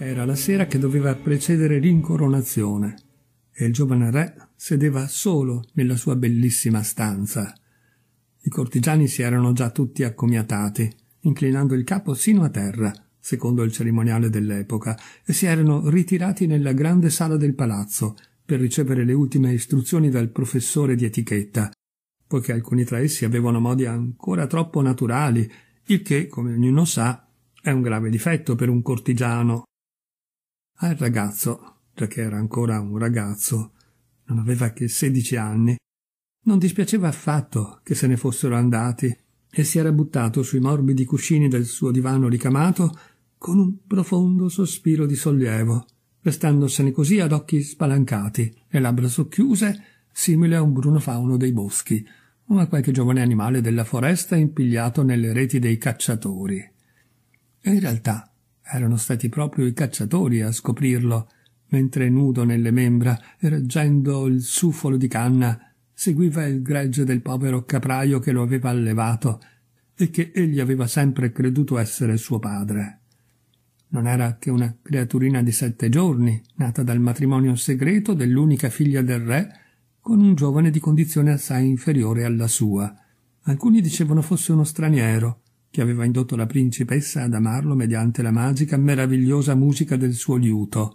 Era la sera che doveva precedere l'incoronazione e il giovane re sedeva solo nella sua bellissima stanza. I cortigiani si erano già tutti accomiatati, inclinando il capo sino a terra, secondo il cerimoniale dell'epoca, e si erano ritirati nella grande sala del palazzo per ricevere le ultime istruzioni dal professore di etichetta, poiché alcuni tra essi avevano modi ancora troppo naturali, il che, come ognuno sa, è un grave difetto per un cortigiano al ragazzo, perché era ancora un ragazzo, non aveva che sedici anni, non dispiaceva affatto che se ne fossero andati e si era buttato sui morbidi cuscini del suo divano ricamato con un profondo sospiro di sollievo, restandosene così ad occhi spalancati e labbra socchiuse, simile a un bruno fauno dei boschi o a qualche giovane animale della foresta impigliato nelle reti dei cacciatori. E in realtà erano stati proprio i cacciatori a scoprirlo, mentre nudo nelle membra e reggendo il sufolo di canna seguiva il gregge del povero capraio che lo aveva allevato e che egli aveva sempre creduto essere suo padre. Non era che una creaturina di sette giorni, nata dal matrimonio segreto dell'unica figlia del re, con un giovane di condizione assai inferiore alla sua. Alcuni dicevano fosse uno straniero, che aveva indotto la principessa ad amarlo mediante la magica meravigliosa musica del suo liuto.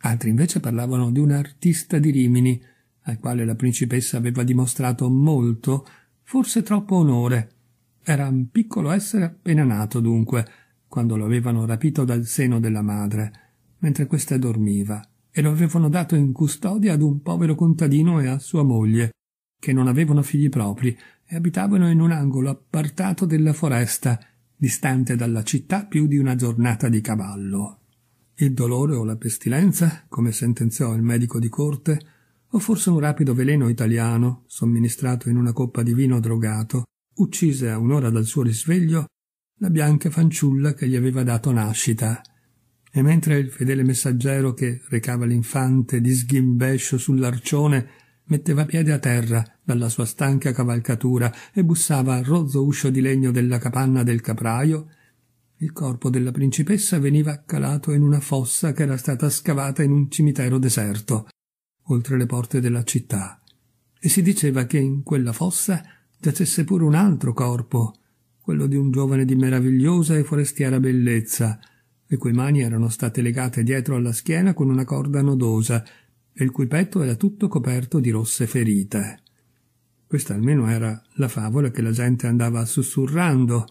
Altri invece parlavano di un artista di Rimini, al quale la principessa aveva dimostrato molto, forse troppo onore. Era un piccolo essere appena nato, dunque, quando lo avevano rapito dal seno della madre, mentre questa dormiva, e lo avevano dato in custodia ad un povero contadino e a sua moglie, che non avevano figli propri, e abitavano in un angolo appartato della foresta, distante dalla città più di una giornata di cavallo. Il dolore o la pestilenza, come sentenziò il medico di corte, o forse un rapido veleno italiano, somministrato in una coppa di vino drogato, uccise a un'ora dal suo risveglio la bianca fanciulla che gli aveva dato nascita. E mentre il fedele messaggero che recava l'infante di sghimbescio sull'arcione metteva piede a terra dalla sua stanca cavalcatura e bussava al rozzo uscio di legno della capanna del capraio, il corpo della principessa veniva calato in una fossa che era stata scavata in un cimitero deserto, oltre le porte della città, e si diceva che in quella fossa giacesse pure un altro corpo, quello di un giovane di meravigliosa e forestiera bellezza, le cui mani erano state legate dietro alla schiena con una corda nodosa e il cui petto era tutto coperto di rosse ferite. Questa almeno era la favola che la gente andava sussurrando.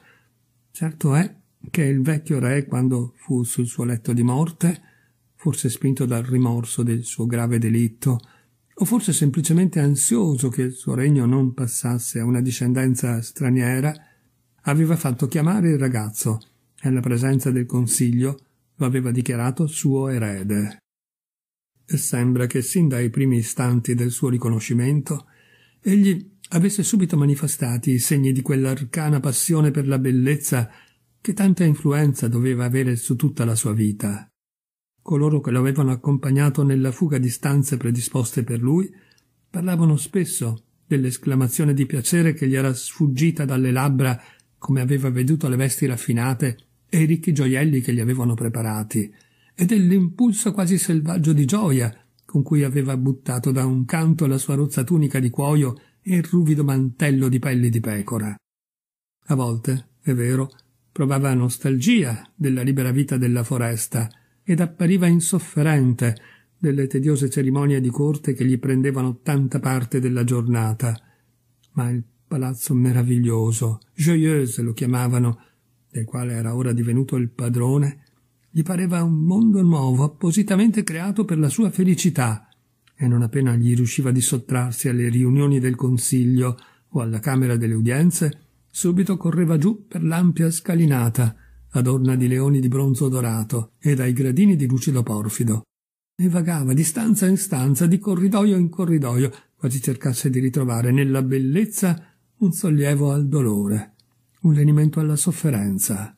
Certo è che il vecchio re, quando fu sul suo letto di morte, forse spinto dal rimorso del suo grave delitto, o forse semplicemente ansioso che il suo regno non passasse a una discendenza straniera, aveva fatto chiamare il ragazzo e alla presenza del consiglio lo aveva dichiarato suo erede e sembra che sin dai primi istanti del suo riconoscimento egli avesse subito manifestati i segni di quell'arcana passione per la bellezza che tanta influenza doveva avere su tutta la sua vita. Coloro che lo avevano accompagnato nella fuga di stanze predisposte per lui parlavano spesso dell'esclamazione di piacere che gli era sfuggita dalle labbra come aveva veduto le vesti raffinate e i ricchi gioielli che gli avevano preparati, e dell'impulso quasi selvaggio di gioia con cui aveva buttato da un canto la sua rozza tunica di cuoio e il ruvido mantello di pelli di pecora. A volte, è vero, provava nostalgia della libera vita della foresta ed appariva insofferente delle tediose cerimonie di corte che gli prendevano tanta parte della giornata. Ma il palazzo meraviglioso, Joyeuse lo chiamavano, del quale era ora divenuto il padrone, gli pareva un mondo nuovo, appositamente creato per la sua felicità, e non appena gli riusciva di sottrarsi alle riunioni del Consiglio o alla Camera delle Udienze, subito correva giù per l'ampia scalinata, adorna di leoni di bronzo dorato e dai gradini di lucido porfido, e vagava di stanza in stanza, di corridoio in corridoio, quasi cercasse di ritrovare nella bellezza un sollievo al dolore, un lenimento alla sofferenza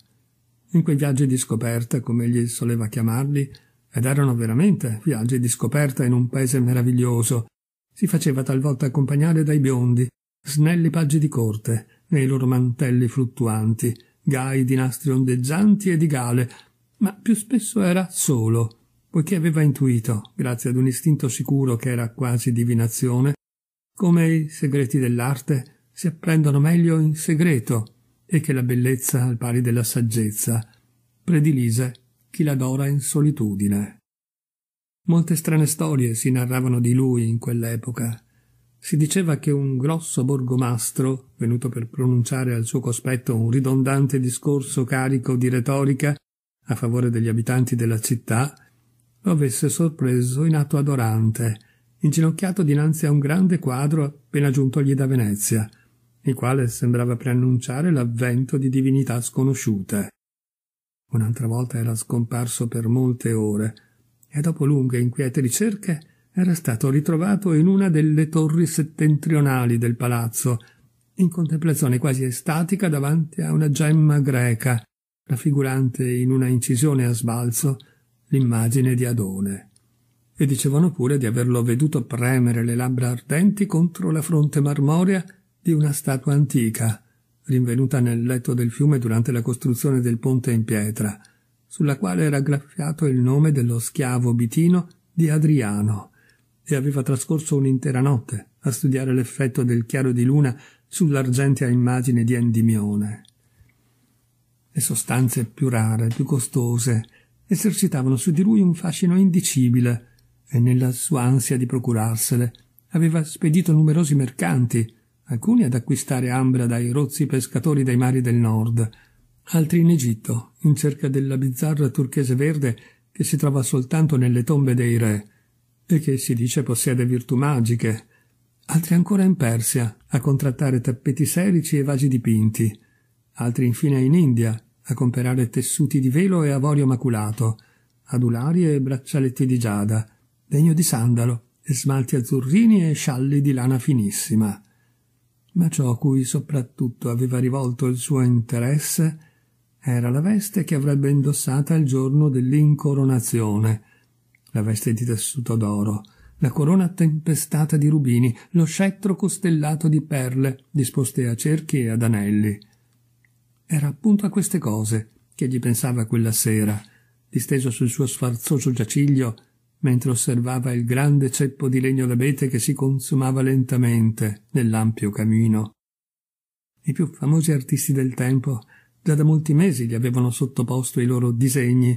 in quei viaggi di scoperta, come egli soleva chiamarli, ed erano veramente viaggi di scoperta in un paese meraviglioso. Si faceva talvolta accompagnare dai biondi, snelli paggi di corte, nei loro mantelli fluttuanti, gai di nastri ondeggianti e di gale, ma più spesso era solo, poiché aveva intuito, grazie ad un istinto sicuro che era quasi divinazione, come i segreti dell'arte si apprendono meglio in segreto e che la bellezza al pari della saggezza predilise chi l'adora in solitudine. Molte strane storie si narravano di lui in quell'epoca. Si diceva che un grosso borgomastro, venuto per pronunciare al suo cospetto un ridondante discorso carico di retorica a favore degli abitanti della città, lo avesse sorpreso in atto adorante, inginocchiato dinanzi a un grande quadro appena giuntogli da Venezia, il quale sembrava preannunciare l'avvento di divinità sconosciute. Un'altra volta era scomparso per molte ore e dopo lunghe e inquiete ricerche era stato ritrovato in una delle torri settentrionali del palazzo, in contemplazione quasi estatica davanti a una gemma greca, raffigurante in una incisione a sbalzo l'immagine di Adone. E dicevano pure di averlo veduto premere le labbra ardenti contro la fronte marmorea di una statua antica, rinvenuta nel letto del fiume durante la costruzione del ponte in pietra, sulla quale era graffiato il nome dello schiavo bitino di Adriano, e aveva trascorso un'intera notte a studiare l'effetto del chiaro di luna sull'argentea immagine di Endimione. Le sostanze più rare, più costose, esercitavano su di lui un fascino indicibile, e nella sua ansia di procurarsele aveva spedito numerosi mercanti alcuni ad acquistare ambra dai rozzi pescatori dei mari del nord, altri in Egitto, in cerca della bizzarra turchese verde che si trova soltanto nelle tombe dei re e che si dice possiede virtù magiche, altri ancora in Persia, a contrattare tappeti serici e vasi dipinti, altri infine in India, a comperare tessuti di velo e avorio maculato, adulari e braccialetti di giada, legno di sandalo e smalti azzurrini e scialli di lana finissima ma ciò a cui soprattutto aveva rivolto il suo interesse era la veste che avrebbe indossata il giorno dell'incoronazione, la veste di tessuto d'oro, la corona tempestata di rubini, lo scettro costellato di perle disposte a cerchi e ad anelli. Era appunto a queste cose che gli pensava quella sera, disteso sul suo sfarzoso giaciglio mentre osservava il grande ceppo di legno d'abete che si consumava lentamente nell'ampio camino. I più famosi artisti del tempo già da molti mesi gli avevano sottoposto i loro disegni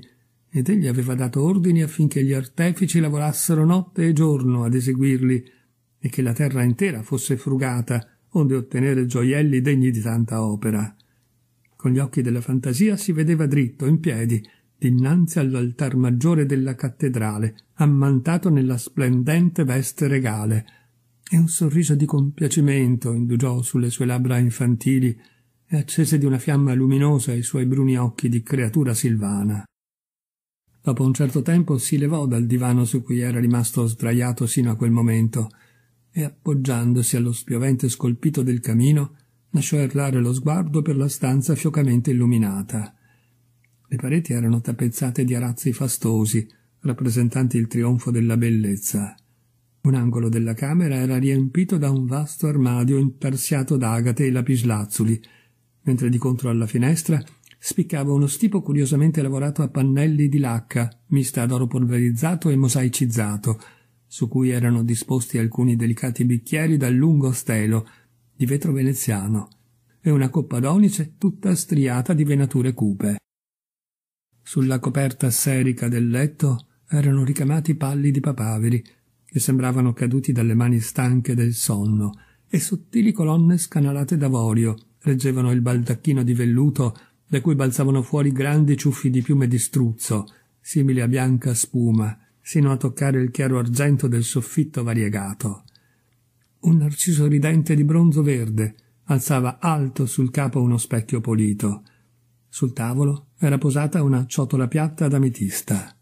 ed egli aveva dato ordini affinché gli artefici lavorassero notte e giorno ad eseguirli e che la terra intera fosse frugata onde ottenere gioielli degni di tanta opera. Con gli occhi della fantasia si vedeva dritto, in piedi, dinanzi all'altar maggiore della cattedrale, ammantato nella splendente veste regale, e un sorriso di compiacimento indugiò sulle sue labbra infantili e accese di una fiamma luminosa i suoi bruni occhi di creatura silvana. Dopo un certo tempo si levò dal divano su cui era rimasto sdraiato sino a quel momento e appoggiandosi allo spiovente scolpito del camino lasciò errare lo sguardo per la stanza fiocamente illuminata. Le pareti erano tappezzate di arazzi fastosi, rappresentanti il trionfo della bellezza. Un angolo della camera era riempito da un vasto armadio impersiato d'agate e lapislazzuli, mentre di contro alla finestra spiccava uno stipo curiosamente lavorato a pannelli di lacca, mista d'oro polverizzato e mosaicizzato, su cui erano disposti alcuni delicati bicchieri dal lungo stelo, di vetro veneziano, e una coppa d'onice tutta striata di venature cupe. Sulla coperta serica del letto erano ricamati pallidi papaveri che sembravano caduti dalle mani stanche del sonno e sottili colonne scanalate d'avorio reggevano il baldacchino di velluto da cui balzavano fuori grandi ciuffi di piume di struzzo, simili a bianca spuma, sino a toccare il chiaro argento del soffitto variegato. Un narciso ridente di bronzo verde alzava alto sul capo uno specchio polito. Sul tavolo era posata una ciotola piatta ad ametista.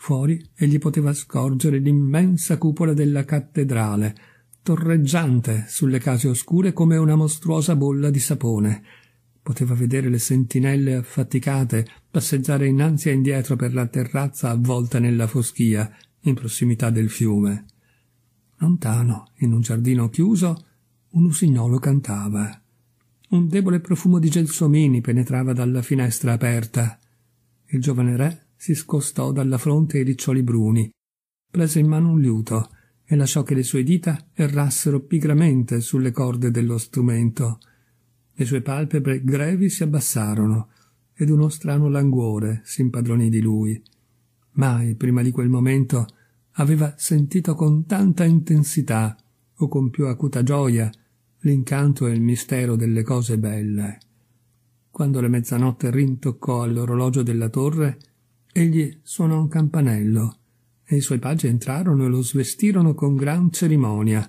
Fuori egli poteva scorgere l'immensa cupola della cattedrale, torreggiante sulle case oscure come una mostruosa bolla di sapone. Poteva vedere le sentinelle affaticate passeggiare innanzi e indietro per la terrazza avvolta nella foschia, in prossimità del fiume. Lontano, in un giardino chiuso, un usignolo cantava. Un debole profumo di gelsomini penetrava dalla finestra aperta. Il giovane re si scostò dalla fronte i riccioli bruni, prese in mano un liuto e lasciò che le sue dita errassero pigramente sulle corde dello strumento. Le sue palpebre grevi si abbassarono ed uno strano languore si impadronì di lui. Mai prima di quel momento aveva sentito con tanta intensità o con più acuta gioia l'incanto e il mistero delle cose belle. Quando la mezzanotte rintoccò all'orologio della torre, egli suonò un campanello e i suoi pagi entrarono e lo svestirono con gran cerimonia,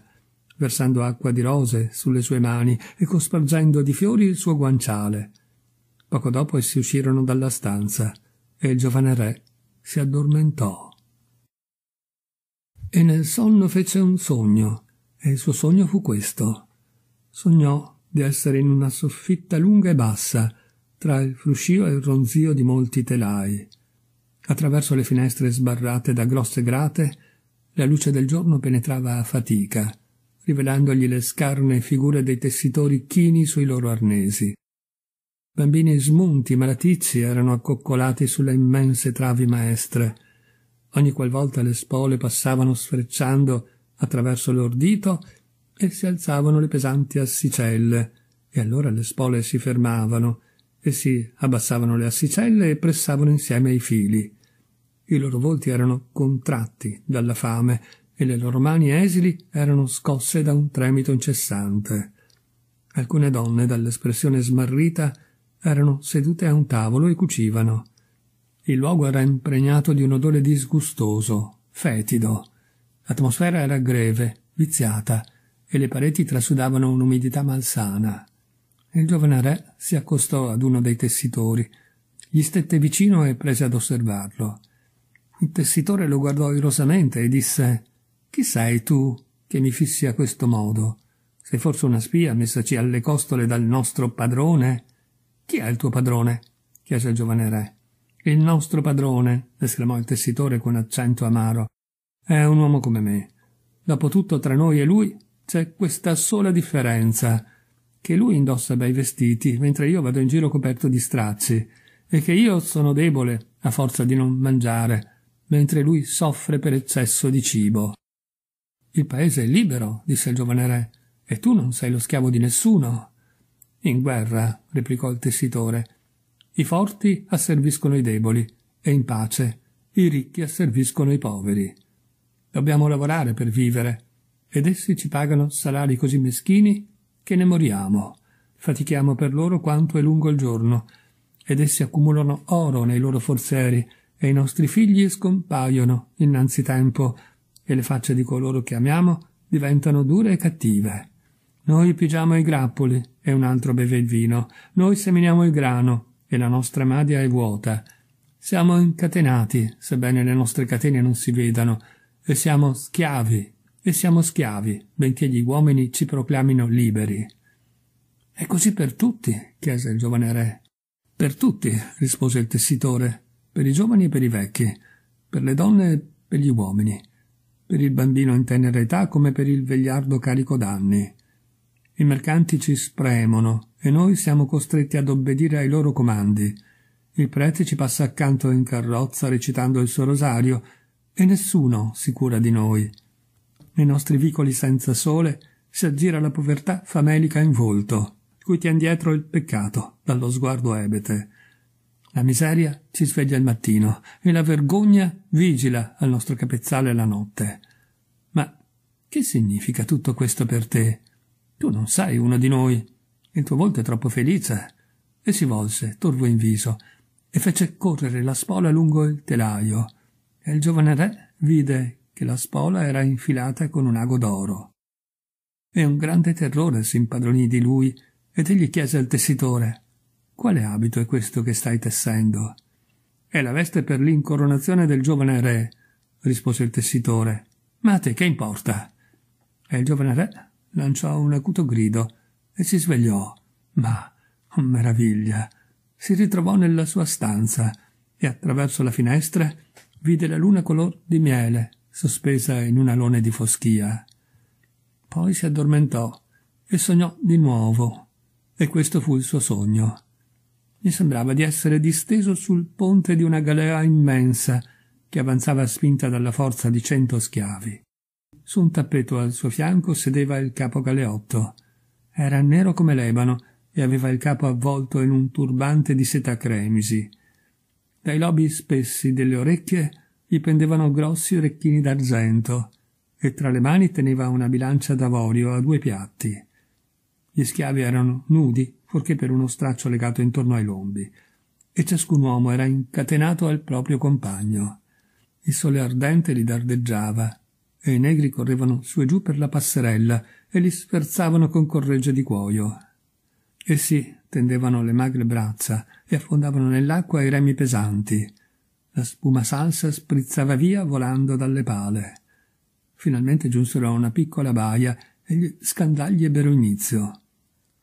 versando acqua di rose sulle sue mani e cospargendo di fiori il suo guanciale. Poco dopo essi uscirono dalla stanza e il giovane re si addormentò. E nel sonno fece un sogno, e il suo sogno fu questo. Sognò di essere in una soffitta lunga e bassa, tra il fruscio e il ronzio di molti telai. Attraverso le finestre sbarrate da grosse grate, la luce del giorno penetrava a fatica, rivelandogli le scarne figure dei tessitori chini sui loro arnesi. Bambini smunti, malatizi, erano accoccolati sulle immense travi maestre. Ogni qualvolta le spole passavano sfrecciando attraverso l'ordito, e si alzavano le pesanti assicelle, e allora le spole si fermavano, e si abbassavano le assicelle e pressavano insieme i fili. I loro volti erano contratti dalla fame e le loro mani esili erano scosse da un tremito incessante. Alcune donne, dall'espressione smarrita, erano sedute a un tavolo e cucivano. Il luogo era impregnato di un odore disgustoso, fetido. L'atmosfera era greve, viziata, e le pareti trasudavano un'umidità malsana. Il giovane re si accostò ad uno dei tessitori, gli stette vicino e prese ad osservarlo. Il tessitore lo guardò irosamente e disse Chi sei tu che mi fissi a questo modo? Sei forse una spia messaci alle costole dal nostro padrone? Chi è il tuo padrone? chiese il giovane re. Il nostro padrone, esclamò il tessitore con accento amaro. È un uomo come me. Dopotutto tra noi e lui c'è questa sola differenza, che lui indossa bei vestiti, mentre io vado in giro coperto di stracci, e che io sono debole a forza di non mangiare, mentre lui soffre per eccesso di cibo. Il paese è libero, disse il giovane re, e tu non sei lo schiavo di nessuno. In guerra, replicò il tessitore, i forti asserviscono i deboli e in pace i ricchi asserviscono i poveri. Dobbiamo lavorare per vivere, ed essi ci pagano salari così meschini che ne moriamo. Fatichiamo per loro quanto è lungo il giorno, ed essi accumulano oro nei loro forzieri, e i nostri figli scompaiono innanzi tempo, e le facce di coloro che amiamo diventano dure e cattive. Noi pigiamo i grappoli, e un altro beve il vino, noi seminiamo il grano, e la nostra madia è vuota. Siamo incatenati, sebbene le nostre catene non si vedano, e siamo schiavi e siamo schiavi, benché gli uomini ci proclamino liberi. È così per tutti? chiese il giovane re. Per tutti, rispose il tessitore, per i giovani e per i vecchi, per le donne e per gli uomini, per il bambino in tenera età come per il vegliardo carico d'anni. I mercanti ci spremono e noi siamo costretti ad obbedire ai loro comandi. Il prete ci passa accanto in carrozza recitando il suo rosario e nessuno si cura di noi nei nostri vicoli senza sole si aggira la povertà famelica in volto, cui tien dietro il peccato dallo sguardo ebete. La miseria ci sveglia il mattino e la vergogna vigila al nostro capezzale la notte. Ma che significa tutto questo per te? Tu non sei uno di noi. Il tuo volto è troppo felice. E si volse, torvo in viso, e fece correre la spola lungo il telaio. E il giovane re vide che la spola era infilata con un ago d'oro. E un grande terrore si impadronì di lui ed egli chiese al tessitore Quale abito è questo che stai tessendo? È la veste per l'incoronazione del giovane re, rispose il tessitore. Ma a te che importa? E il giovane re lanciò un acuto grido e si svegliò. Ma, oh meraviglia! Si ritrovò nella sua stanza e attraverso la finestra vide la luna color di miele sospesa in un alone di foschia. Poi si addormentò e sognò di nuovo, e questo fu il suo sogno. Gli sembrava di essere disteso sul ponte di una galea immensa che avanzava spinta dalla forza di cento schiavi. Su un tappeto al suo fianco sedeva il capo galeotto. Era nero come l'ebano e aveva il capo avvolto in un turbante di seta cremisi. Dai lobi spessi delle orecchie gli pendevano grossi orecchini d'argento e tra le mani teneva una bilancia d'avorio a due piatti. Gli schiavi erano nudi, fuorché per uno straccio legato intorno ai lombi, e ciascun uomo era incatenato al proprio compagno. Il sole ardente li dardeggiava, e i negri correvano su e giù per la passerella e li sferzavano con corregge di cuoio. Essi tendevano le magre braccia e affondavano nell'acqua i remi pesanti, la spuma salsa sprizzava via volando dalle pale. Finalmente giunsero a una piccola baia e gli scandagli ebbero inizio.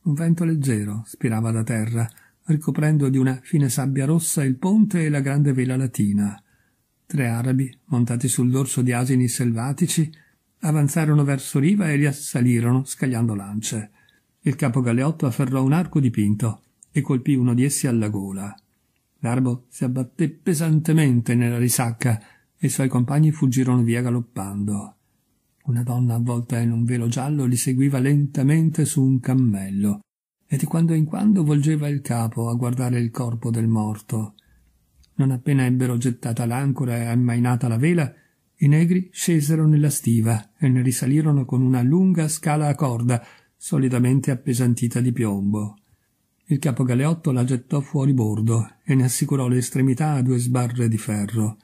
Un vento leggero spirava da terra, ricoprendo di una fine sabbia rossa il ponte e la grande vela latina. Tre arabi, montati sul dorso di asini selvatici, avanzarono verso riva e li assalirono, scagliando lance. Il capo galeotto afferrò un arco dipinto e colpì uno di essi alla gola. Narbo si abbatté pesantemente nella risacca e i suoi compagni fuggirono via galoppando. Una donna avvolta in un velo giallo li seguiva lentamente su un cammello e di quando in quando volgeva il capo a guardare il corpo del morto. Non appena ebbero gettata l'ancora e ammainata la vela, i negri scesero nella stiva e ne risalirono con una lunga scala a corda solidamente appesantita di piombo. Il capogaleotto la gettò fuori bordo e ne assicurò le estremità a due sbarre di ferro.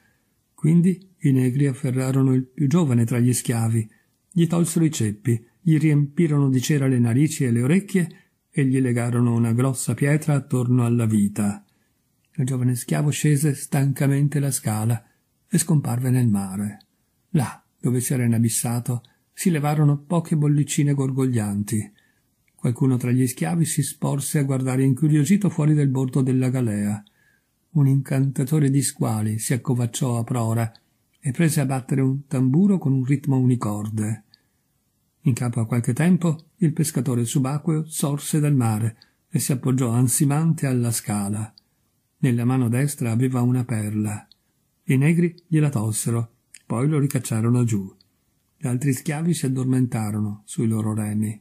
Quindi i negri afferrarono il più giovane tra gli schiavi, gli tolsero i ceppi, gli riempirono di cera le narici e le orecchie e gli legarono una grossa pietra attorno alla vita. Il giovane schiavo scese stancamente la scala e scomparve nel mare. Là, dove si era inabissato, si levarono poche bollicine gorgoglianti. Qualcuno tra gli schiavi si sporse a guardare incuriosito fuori del bordo della galea. Un incantatore di squali si accovacciò a prora e prese a battere un tamburo con un ritmo unicorde. In capo a qualche tempo il pescatore subacqueo sorse dal mare e si appoggiò ansimante alla scala. Nella mano destra aveva una perla. I negri gliela tolsero, poi lo ricacciarono giù. Gli altri schiavi si addormentarono sui loro remi.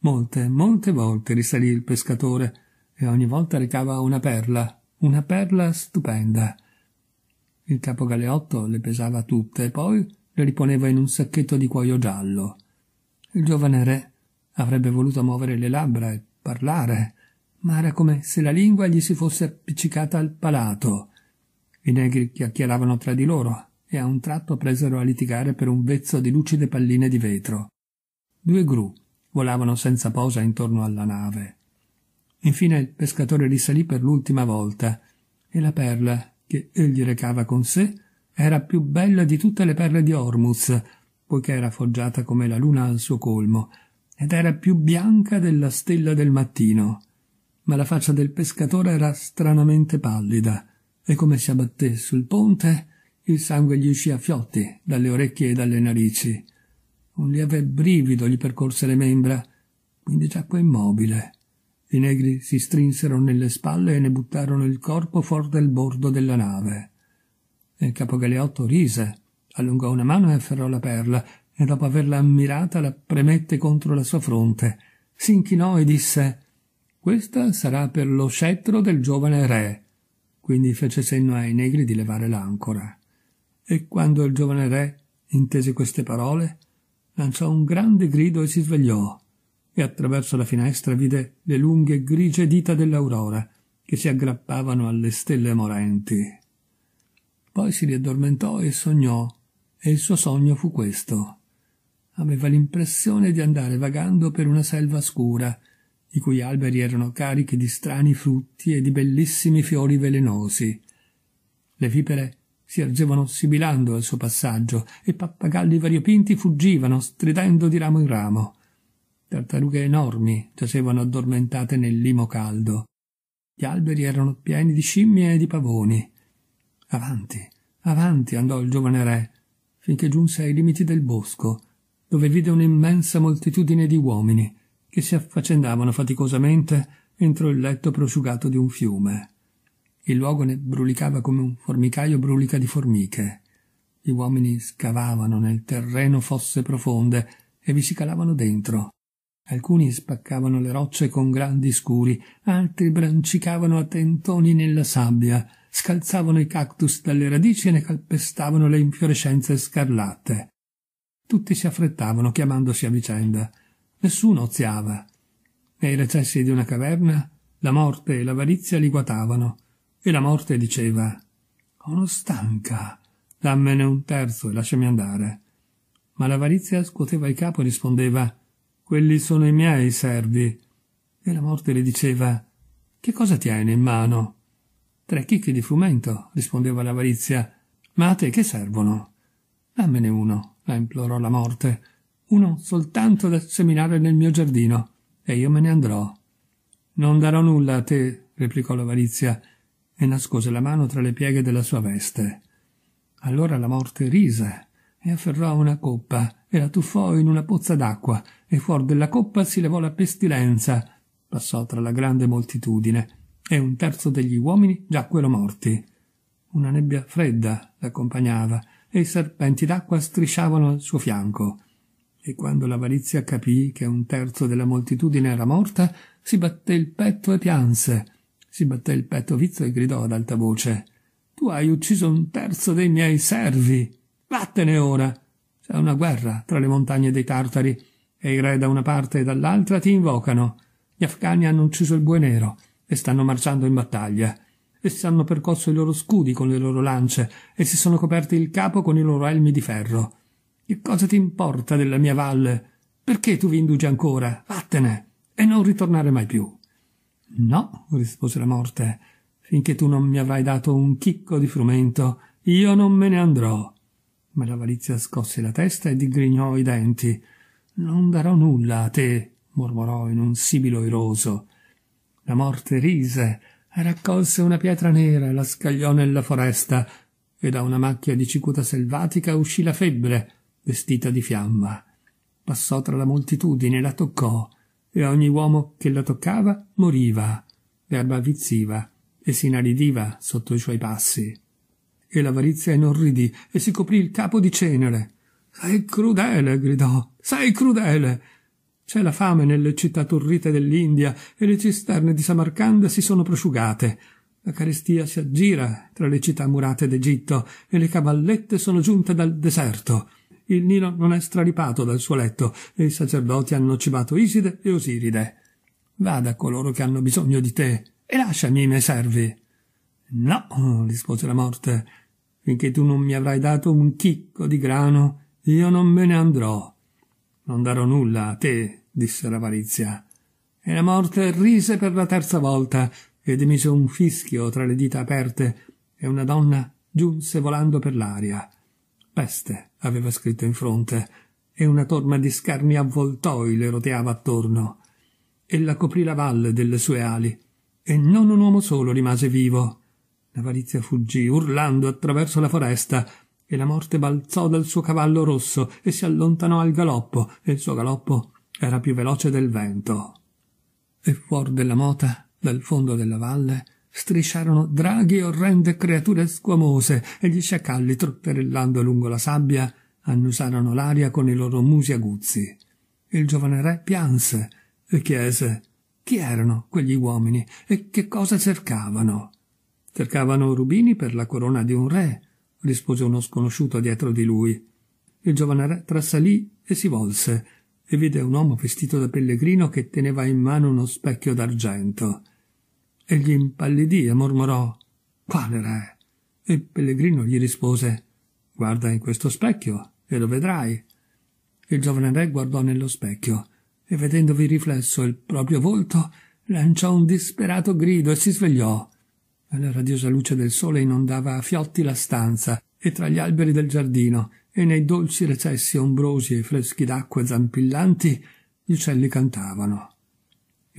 Molte, molte volte risalì il pescatore e ogni volta recava una perla, una perla stupenda. Il capo galeotto le pesava tutte e poi le riponeva in un sacchetto di cuoio giallo. Il giovane re avrebbe voluto muovere le labbra e parlare, ma era come se la lingua gli si fosse appiccicata al palato. I negri chiacchieravano tra di loro e a un tratto presero a litigare per un vezzo di lucide palline di vetro. Due gru volavano senza posa intorno alla nave. Infine il pescatore risalì per l'ultima volta e la perla che egli recava con sé era più bella di tutte le perle di Ormuz, poiché era foggiata come la luna al suo colmo, ed era più bianca della stella del mattino. Ma la faccia del pescatore era stranamente pallida, e come si abbatté sul ponte, il sangue gli uscì a fiotti dalle orecchie e dalle narici. Un lieve brivido gli percorse le membra, quindi giacque immobile. I negri si strinsero nelle spalle e ne buttarono il corpo fuori del bordo della nave. Il capogaleotto rise, allungò una mano e afferrò la perla, e dopo averla ammirata la premette contro la sua fronte. Si inchinò e disse Questa sarà per lo scettro del giovane re. Quindi fece cenno ai negri di levare l'ancora. E quando il giovane re intese queste parole, lanciò un grande grido e si svegliò, e attraverso la finestra vide le lunghe grigie dita dell'aurora che si aggrappavano alle stelle morenti. Poi si riaddormentò e sognò, e il suo sogno fu questo. Aveva l'impressione di andare vagando per una selva scura, i cui alberi erano carichi di strani frutti e di bellissimi fiori velenosi. Le vipere si ergevano sibilando al suo passaggio e pappagalli variopinti fuggivano stridendo di ramo in ramo. Tartarughe enormi giacevano addormentate nel limo caldo. Gli alberi erano pieni di scimmie e di pavoni. Avanti, avanti andò il giovane re, finché giunse ai limiti del bosco, dove vide un'immensa moltitudine di uomini che si affaccendavano faticosamente entro il letto prosciugato di un fiume. Il luogo ne brulicava come un formicaio brulica di formiche. Gli uomini scavavano nel terreno fosse profonde e vi si calavano dentro. Alcuni spaccavano le rocce con grandi scuri, altri brancicavano a tentoni nella sabbia, scalzavano i cactus dalle radici e ne calpestavano le infiorescenze scarlate. Tutti si affrettavano, chiamandosi a vicenda. Nessuno oziava. Nei recessi di una caverna la morte e l'avarizia li guatavano. E la morte diceva Sono stanca, dammene un terzo e lasciami andare. Ma l'avarizia scuoteva il capo e rispondeva Quelli sono i miei servi. E la morte le diceva Che cosa tieni in mano? Tre chicchi di frumento, rispondeva l'avarizia. Ma a te che servono? Dammene uno, la implorò la morte. Uno soltanto da seminare nel mio giardino, e io me ne andrò. Non darò nulla a te, replicò l'avarizia, e nascose la mano tra le pieghe della sua veste. Allora la morte rise e afferrò una coppa e la tuffò in una pozza d'acqua e fuor della coppa si levò la pestilenza. Passò tra la grande moltitudine e un terzo degli uomini giacquero morti. Una nebbia fredda l'accompagnava e i serpenti d'acqua strisciavano al suo fianco. E quando l'avarizia capì che un terzo della moltitudine era morta, si batté il petto e pianse si batté il petto Vizzo e gridò ad alta voce Tu hai ucciso un terzo dei miei servi. Vattene ora. C'è una guerra tra le montagne dei tartari, e i re da una parte e dall'altra ti invocano. Gli afghani hanno ucciso il bue nero e stanno marciando in battaglia. Essi hanno percosso i loro scudi con le loro lance e si sono coperti il capo con i loro elmi di ferro. Che cosa ti importa della mia valle? Perché tu vi indugi ancora? Vattene e non ritornare mai più. No, rispose la morte, finché tu non mi avrai dato un chicco di frumento, io non me ne andrò. Ma la valizia scosse la testa e digrignò i denti. Non darò nulla a te, mormorò in un sibilo iroso. La morte rise, raccolse una pietra nera, e la scagliò nella foresta, e da una macchia di cicuta selvatica uscì la febbre, vestita di fiamma. Passò tra la moltitudine, la toccò, e ogni uomo che la toccava moriva, avvizziva e si inaridiva sotto i suoi passi. E l'avarizia inorridì e si coprì il capo di cenere. Sei crudele, gridò, sei crudele. C'è la fame nelle città turrite dell'India e le cisterne di Samarcanda si sono prosciugate. La carestia si aggira tra le città murate d'Egitto e le cavallette sono giunte dal deserto. Il Nilo non è straripato dal suo letto e i sacerdoti hanno cibato Iside e Osiride. Vada coloro che hanno bisogno di te e lasciami i miei servi. No, rispose la morte, finché tu non mi avrai dato un chicco di grano, io non me ne andrò. Non darò nulla a te, disse l'avarizia. E la morte rise per la terza volta ed emise un fischio tra le dita aperte e una donna giunse volando per l'aria. Peste, aveva scritto in fronte, e una torma di scarni avvoltoi le roteava attorno. Ella coprì la valle delle sue ali, e non un uomo solo rimase vivo. La valizia fuggì, urlando attraverso la foresta, e la morte balzò dal suo cavallo rosso e si allontanò al galoppo, e il suo galoppo era più veloce del vento. E fuori della mota, dal fondo della valle, strisciarono draghi e orrende creature squamose e gli sciacalli, trotterellando lungo la sabbia, annusarono l'aria con i loro musi aguzzi. Il giovane re pianse e chiese chi erano quegli uomini e che cosa cercavano. Cercavano rubini per la corona di un re, rispose uno sconosciuto dietro di lui. Il giovane re trasalì e si volse e vide un uomo vestito da pellegrino che teneva in mano uno specchio d'argento e gli impallidì e mormorò Quale re? e Il pellegrino gli rispose Guarda in questo specchio e lo vedrai. Il giovane re guardò nello specchio e vedendovi riflesso il proprio volto lanciò un disperato grido e si svegliò. La radiosa luce del sole inondava a fiotti la stanza e tra gli alberi del giardino e nei dolci recessi ombrosi e freschi d'acque zampillanti gli uccelli cantavano.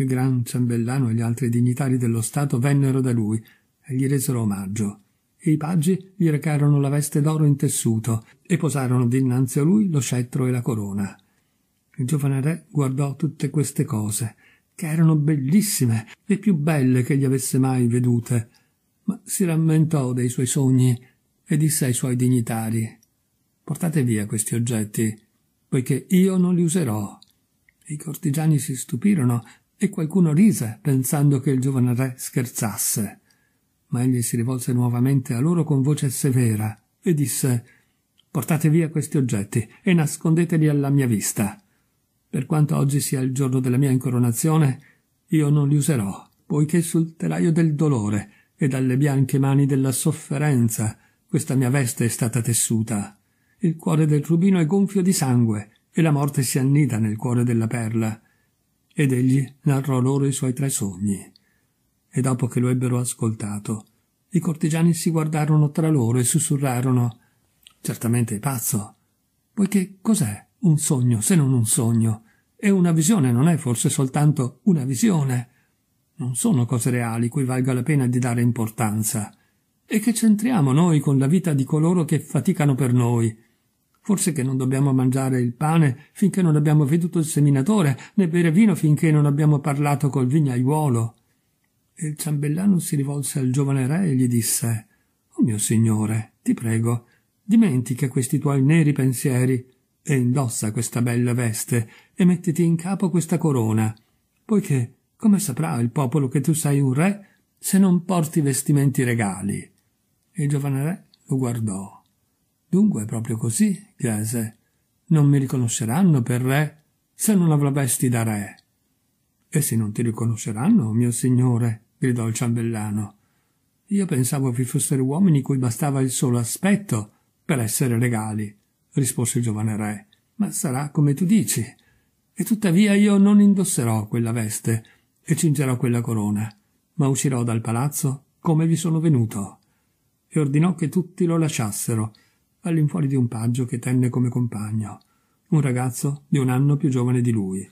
Il gran ciambellano e gli altri dignitari dello Stato vennero da lui e gli resero omaggio. E i paggi gli recarono la veste d'oro in tessuto e posarono dinanzi a lui lo scettro e la corona. Il giovane re guardò tutte queste cose, che erano bellissime, le più belle che gli avesse mai vedute, ma si rammentò dei suoi sogni e disse ai suoi dignitari Portate via questi oggetti, poiché io non li userò. I cortigiani si stupirono e qualcuno rise, pensando che il giovane re scherzasse. Ma egli si rivolse nuovamente a loro con voce severa e disse Portate via questi oggetti e nascondeteli alla mia vista. Per quanto oggi sia il giorno della mia incoronazione, io non li userò, poiché sul telaio del dolore e dalle bianche mani della sofferenza questa mia veste è stata tessuta. Il cuore del rubino è gonfio di sangue e la morte si annida nel cuore della perla ed egli narrò loro i suoi tre sogni. E dopo che lo ebbero ascoltato, i cortigiani si guardarono tra loro e sussurrarono Certamente è pazzo, poiché cos'è un sogno se non un sogno? E una visione non è forse soltanto una visione? Non sono cose reali cui valga la pena di dare importanza. E che c'entriamo noi con la vita di coloro che faticano per noi, Forse che non dobbiamo mangiare il pane finché non abbiamo veduto il seminatore, né bere vino finché non abbiamo parlato col vignaiuolo. E il ciambellano si rivolse al giovane re e gli disse Oh mio signore, ti prego, dimentica questi tuoi neri pensieri e indossa questa bella veste e mettiti in capo questa corona, poiché come saprà il popolo che tu sei un re se non porti vestimenti regali? E il giovane re lo guardò Dunque, è proprio così, chiese. Non mi riconosceranno per re se non vesti da re. E se non ti riconosceranno, mio signore, gridò il ciambellano. Io pensavo vi fossero uomini cui bastava il solo aspetto per essere legali, rispose il giovane re. Ma sarà come tu dici. E tuttavia io non indosserò quella veste e cingerò quella corona, ma uscirò dal palazzo come vi sono venuto. E ordinò che tutti lo lasciassero all'infuori di un paggio che tenne come compagno, un ragazzo di un anno più giovane di lui.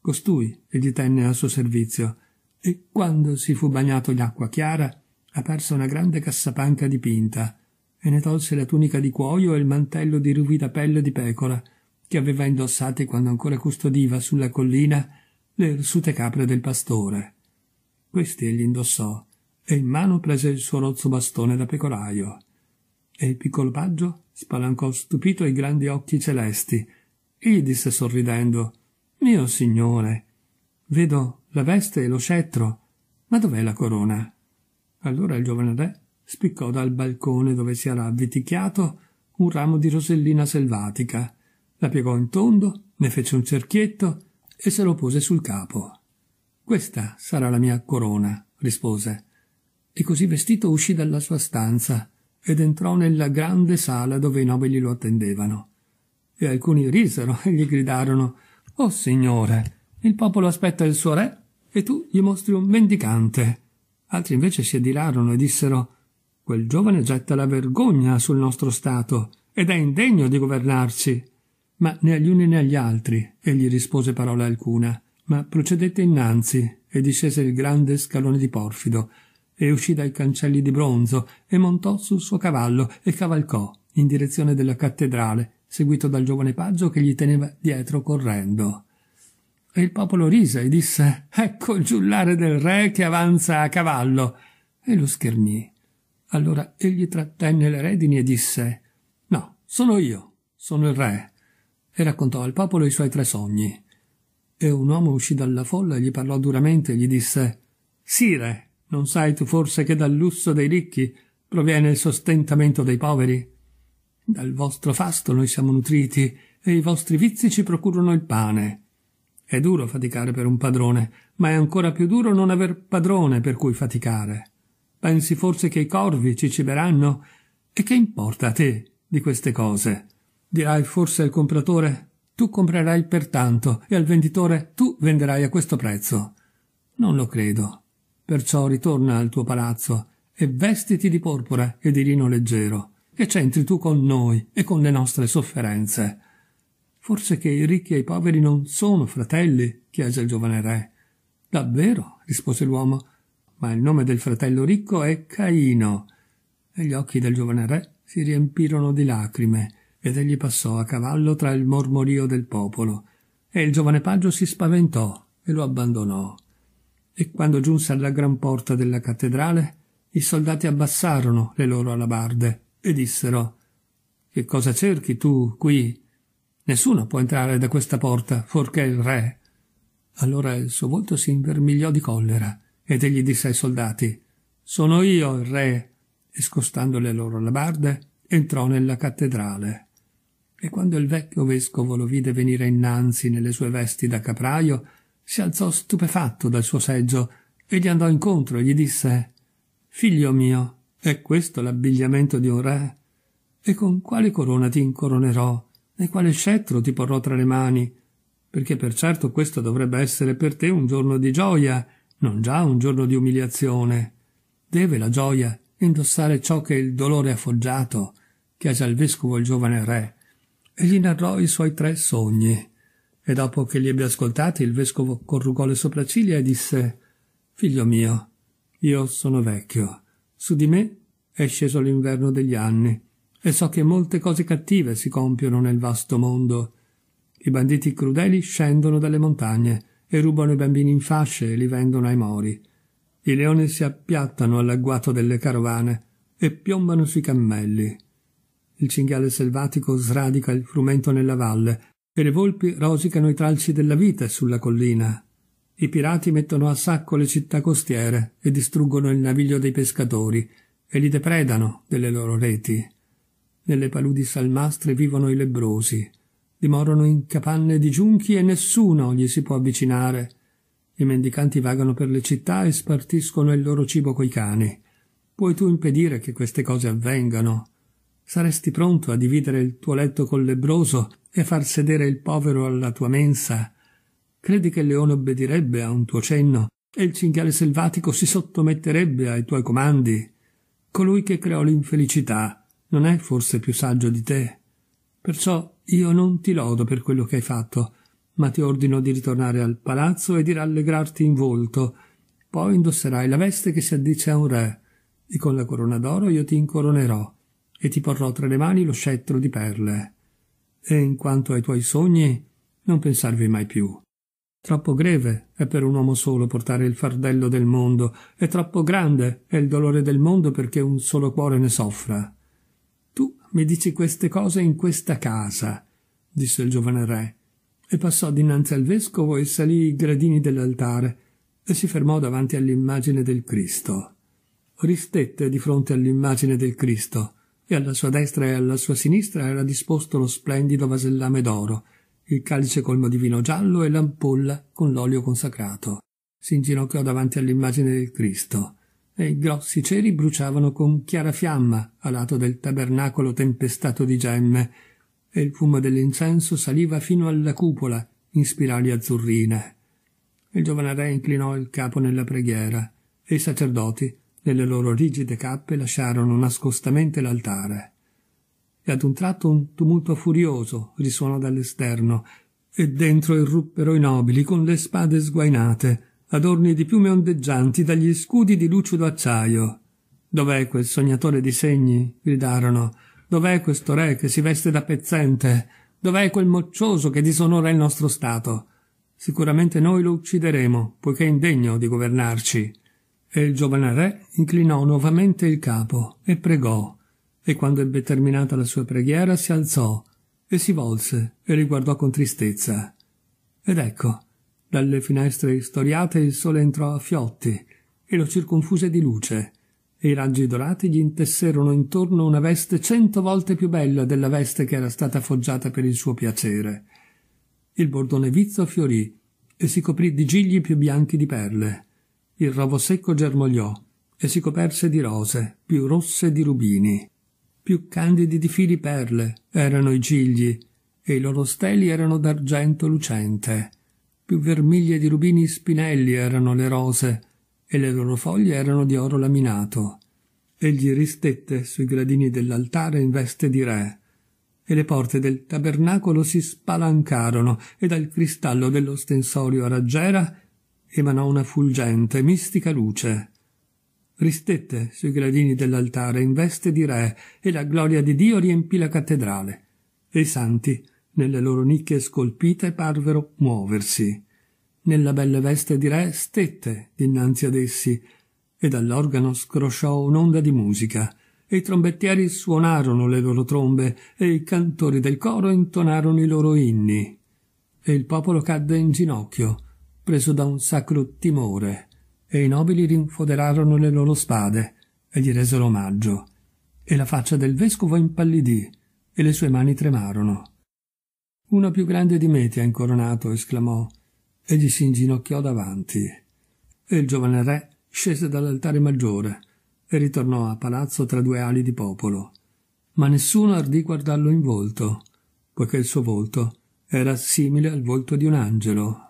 Costui egli tenne al suo servizio e quando si fu bagnato in acqua chiara aperse una grande cassapanca dipinta e ne tolse la tunica di cuoio e il mantello di ruvida pelle di pecora che aveva indossati quando ancora custodiva sulla collina le irsute capre del pastore. Questi egli indossò e in mano prese il suo rozzo bastone da pecoraio e il piccolo paggio spalancò stupito i grandi occhi celesti e disse sorridendo Mio signore, vedo la veste e lo scettro, ma dov'è la corona? Allora il giovane re spiccò dal balcone dove si era avviticchiato un ramo di rosellina selvatica, la piegò in tondo, ne fece un cerchietto e se lo pose sul capo. Questa sarà la mia corona, rispose. E così vestito uscì dalla sua stanza ed entrò nella grande sala dove i nobili lo attendevano. E alcuni risero e gli gridarono Oh signore, il popolo aspetta il suo re e tu gli mostri un mendicante. Altri invece si adirarono e dissero Quel giovane getta la vergogna sul nostro stato ed è indegno di governarci. Ma né agli uni né agli altri egli rispose parola alcuna, ma procedette innanzi e discese il grande scalone di Porfido, e uscì dai cancelli di bronzo e montò sul suo cavallo e cavalcò in direzione della cattedrale, seguito dal giovane paggio che gli teneva dietro correndo. E il popolo rise e disse Ecco il giullare del re che avanza a cavallo. E lo schermì. Allora egli trattenne le redini e disse No, sono io, sono il re. E raccontò al popolo i suoi tre sogni. E un uomo uscì dalla folla e gli parlò duramente e gli disse Sire, non sai tu forse che dal lusso dei ricchi proviene il sostentamento dei poveri? Dal vostro fasto noi siamo nutriti e i vostri vizi ci procurano il pane. È duro faticare per un padrone, ma è ancora più duro non aver padrone per cui faticare. Pensi forse che i corvi ci ciberanno? E che importa a te di queste cose? Dirai forse al compratore tu comprerai per tanto e al venditore tu venderai a questo prezzo. Non lo credo. Perciò ritorna al tuo palazzo e vestiti di porpora e di lino leggero, che c'entri tu con noi e con le nostre sofferenze. Forse che i ricchi e i poveri non sono fratelli? chiese il giovane re. Davvero? rispose l'uomo. Ma il nome del fratello ricco è Caino. E gli occhi del giovane re si riempirono di lacrime ed egli passò a cavallo tra il mormorio del popolo. E il giovane paggio si spaventò e lo abbandonò e quando giunse alla gran porta della cattedrale, i soldati abbassarono le loro alabarde e dissero Che cosa cerchi tu qui? Nessuno può entrare da questa porta, forché il re. Allora il suo volto si invermigliò di collera, ed egli disse ai soldati Sono io il re. E scostando le loro alabarde, entrò nella cattedrale. E quando il vecchio vescovo lo vide venire innanzi nelle sue vesti da capraio, si alzò stupefatto dal suo seggio e gli andò incontro e gli disse Figlio mio, è questo l'abbigliamento di un re? E con quale corona ti incoronerò? E quale scettro ti porrò tra le mani? Perché per certo questo dovrebbe essere per te un giorno di gioia, non già un giorno di umiliazione. Deve la gioia indossare ciò che il dolore ha foggiato, chiese al vescovo il giovane re, e gli narrò i suoi tre sogni e dopo che li ebbe ascoltati il vescovo corrugò le sopracciglia e disse Figlio mio, io sono vecchio, su di me è sceso l'inverno degli anni, e so che molte cose cattive si compiono nel vasto mondo. I banditi crudeli scendono dalle montagne e rubano i bambini in fasce e li vendono ai mori. I leoni si appiattano all'agguato delle carovane e piombano sui cammelli. Il cinghiale selvatico sradica il frumento nella valle e le volpi rosicano i tralci della vita sulla collina. I pirati mettono a sacco le città costiere e distruggono il naviglio dei pescatori e li depredano delle loro reti. Nelle paludi salmastre vivono i lebrosi, dimorano in capanne di giunchi e nessuno gli si può avvicinare. I mendicanti vagano per le città e spartiscono il loro cibo coi cani. Puoi tu impedire che queste cose avvengano? saresti pronto a dividere il tuo letto col lebroso e far sedere il povero alla tua mensa? Credi che il leone obbedirebbe a un tuo cenno e il cinghiale selvatico si sottometterebbe ai tuoi comandi? Colui che creò l'infelicità non è forse più saggio di te? Perciò io non ti lodo per quello che hai fatto, ma ti ordino di ritornare al palazzo e di rallegrarti in volto. Poi indosserai la veste che si addice a un re, e con la corona d'oro io ti incoronerò e ti porrò tra le mani lo scettro di perle. E in quanto ai tuoi sogni, non pensarvi mai più. Troppo greve è per un uomo solo portare il fardello del mondo, e troppo grande è il dolore del mondo perché un solo cuore ne soffra. Tu mi dici queste cose in questa casa, disse il giovane re, e passò dinanzi al vescovo e salì i gradini dell'altare e si fermò davanti all'immagine del Cristo. Ristette di fronte all'immagine del Cristo e alla sua destra e alla sua sinistra era disposto lo splendido vasellame d'oro, il calice colmo di vino giallo e l'ampolla con l'olio consacrato. Si inginocchiò davanti all'immagine del Cristo e i grossi ceri bruciavano con chiara fiamma a lato del tabernacolo tempestato di gemme e il fumo dell'incenso saliva fino alla cupola in spirali azzurrine. Il giovane re inclinò il capo nella preghiera e i sacerdoti nelle loro rigide cappe lasciarono nascostamente l'altare. E ad un tratto un tumulto furioso risuonò dall'esterno, e dentro irruppero i nobili con le spade sguainate, adorni di piume ondeggianti dagli scudi di lucido acciaio. Dov'è quel sognatore di segni? gridarono. Dov'è questo re che si veste da pezzente? Dov'è quel moccioso che disonora il nostro Stato? Sicuramente noi lo uccideremo, poiché è indegno di governarci. E il giovane re inclinò nuovamente il capo e pregò, e quando ebbe terminata la sua preghiera si alzò e si volse e li guardò con tristezza. Ed ecco, dalle finestre storiate il sole entrò a fiotti e lo circonfuse di luce, e i raggi dorati gli intesserono intorno una veste cento volte più bella della veste che era stata foggiata per il suo piacere. Il bordone vizzo fiorì e si coprì di gigli più bianchi di perle il rovo secco germogliò e si coperse di rose, più rosse di rubini. Più candidi di fili perle erano i gigli, e i loro steli erano d'argento lucente. Più vermiglie di rubini spinelli erano le rose, e le loro foglie erano di oro laminato. Egli ristette sui gradini dell'altare in veste di re, e le porte del tabernacolo si spalancarono, e dal cristallo dell'ostensorio a raggiera emanò una fulgente, mistica luce. Ristette sui gradini dell'altare in veste di re e la gloria di Dio riempì la cattedrale. E i santi, nelle loro nicchie scolpite, parvero muoversi. Nella bella veste di re stette dinanzi ad essi, e dall'organo scrosciò un'onda di musica, e i trombettieri suonarono le loro trombe, e i cantori del coro intonarono i loro inni. E il popolo cadde in ginocchio, preso da un sacro timore, e i nobili rinfoderarono le loro spade e gli resero omaggio. E la faccia del vescovo impallidì e le sue mani tremarono. Una più grande di me ti ha incoronato, esclamò, e gli si inginocchiò davanti. E il giovane re scese dall'altare maggiore e ritornò a palazzo tra due ali di popolo. Ma nessuno ardì guardarlo in volto, poiché il suo volto era simile al volto di un angelo